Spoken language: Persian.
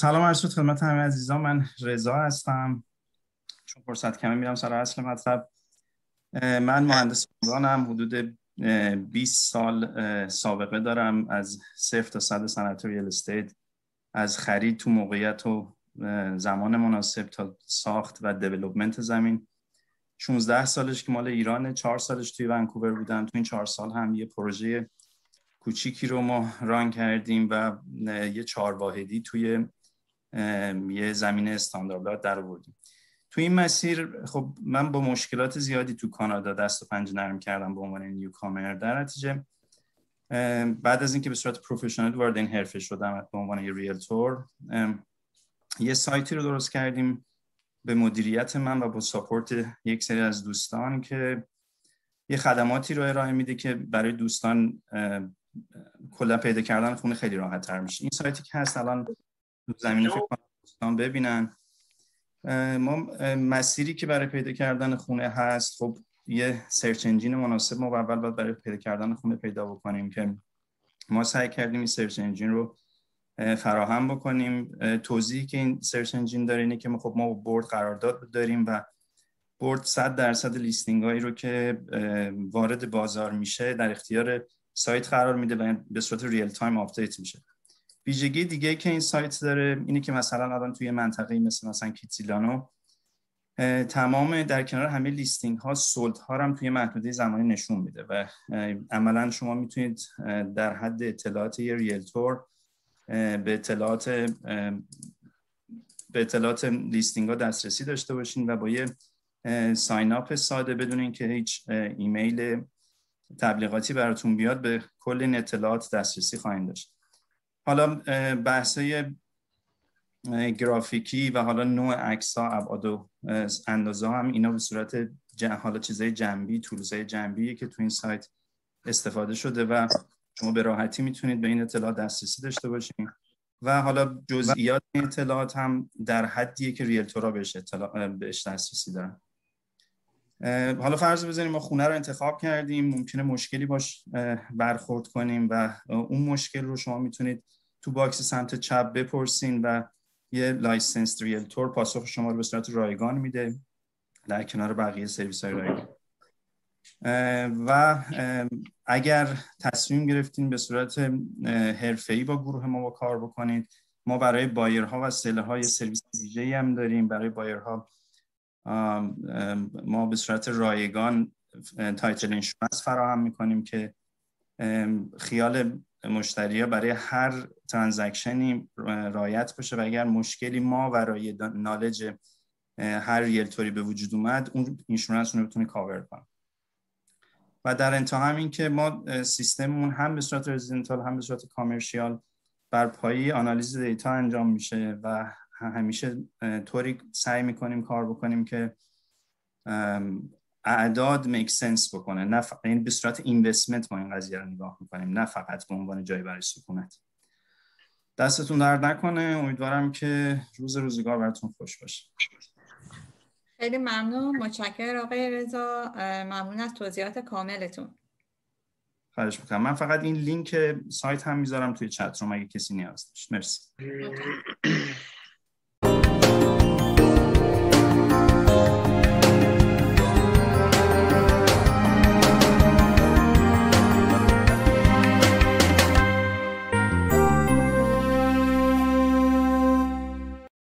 سلام عرض شد خدمت همه عزیزان من رضا هستم چون فرصت کمه میرم سر اصل مطلب من مهندس عمرانم حدود 20 سال سابقه دارم از صفر تا صد صنعت ریال استیت از خرید تو موقعیت و زمان مناسب تا ساخت و دیولپمنت زمین 16 سالش که مال ایران 4 سالش توی ونکوور بودم تو این 4 سال هم یه پروژه کوچیکی رو ما ران کردیم و یه چهار واحدی توی یه زمین استانداردات در آوردیم تو این مسیر خب من با مشکلات زیادی تو کانادا دست و پنج نرم کردم به عنوان کامر در نتیجه بعد از اینکه به صورت پروفشنال وارد این حرفه شدم به عنوان یه ریلتور یه سایتی رو درست کردیم به مدیریت من و با ساپورت یک سری از دوستان که یه خدماتی رو ارائه میده که برای دوستان کلا پیدا کردن خونه خیلی راحت تر میشه این سایتی که هست الان زمینه فکر خب. ببینن ما مسیری که برای پیدا کردن خونه هست خب یه سرچ انجین مناسب ما اول باید برای پیدا کردن خونه پیدا بکنیم که ما سعی کردیم این سرچ انجین رو فراهم بکنیم توضیحی که این سرچ انجین داره اینه که ما خب ما برد قرارداد داریم و برد 100 درصد لیستینگ هایی رو که وارد بازار میشه در اختیار سایت قرار میده و به صورت ریل تایم آپدیت میشه ویژگی دیگه که این سایت داره اینه که مثلا الان توی منطقه مثل مثلا کیتیلانو تمام در کنار همه لیستینگ ها سولت ها هم توی محدوده زمانی نشون میده و عملا شما میتونید در حد اطلاعات یه ریلتور به اطلاعات به اطلاعات لیستینگ ها دسترسی داشته باشین و با یه ساین اپ ساده بدون اینکه هیچ ایمیل تبلیغاتی براتون بیاد به کل این اطلاعات دسترسی خواهید داشت حالا بحثه گرافیکی و حالا نوع عکس ها ابعاد و اندازه هم اینا به صورت حالا چیزای جنبی طولزای جنبی که تو این سایت استفاده شده و شما به راحتی میتونید به این اطلاعات دسترسی داشته باشین و حالا جزئیات اطلاعات هم در حدیه که ریلتورا بهش, اطلاع... بهش دسترسی دارن حالا فرض بزنیم ما خونه رو انتخاب کردیم ممکنه مشکلی باش برخورد کنیم و اون مشکل رو شما میتونید تو باکس سمت چپ بپرسین و یه لایسنس تور پاسخ شما رو به صورت رایگان میده در کنار بقیه سرویس های رایگان و اگر تصمیم گرفتین به صورت ای با گروه ما با کار بکنید ما برای بایرها و سله های سرویس ای هم داریم برای بایرها ما به صورت رایگان تایتل اینشورنس فراهم میکنیم که خیال مشتری ها برای هر ترانزکشنی رایت باشه و اگر مشکلی ما ورای نالج هر ریلتوری به وجود اومد اون اینشورنس رو بتونه کاور کنه و در انتها هم این که ما سیستممون هم به صورت رزیدنتال هم به صورت کامرشیال بر پایی آنالیز دیتا انجام میشه و همیشه طوری سعی میکنیم کار بکنیم که اعداد میک سنس بکنه نه ف... این یعنی به صورت اینوستمنت ما این قضیه رو نگاه میکنیم نه فقط به عنوان جای برای سکونت دستتون درد نکنه امیدوارم که روز روزگار براتون خوش باشه خیلی ممنون متشکر آقای رضا ممنون از توضیحات کاملتون خواهش میکنم من فقط این لینک سایت هم میذارم توی چت رو اگه کسی نیاز داشت مرسی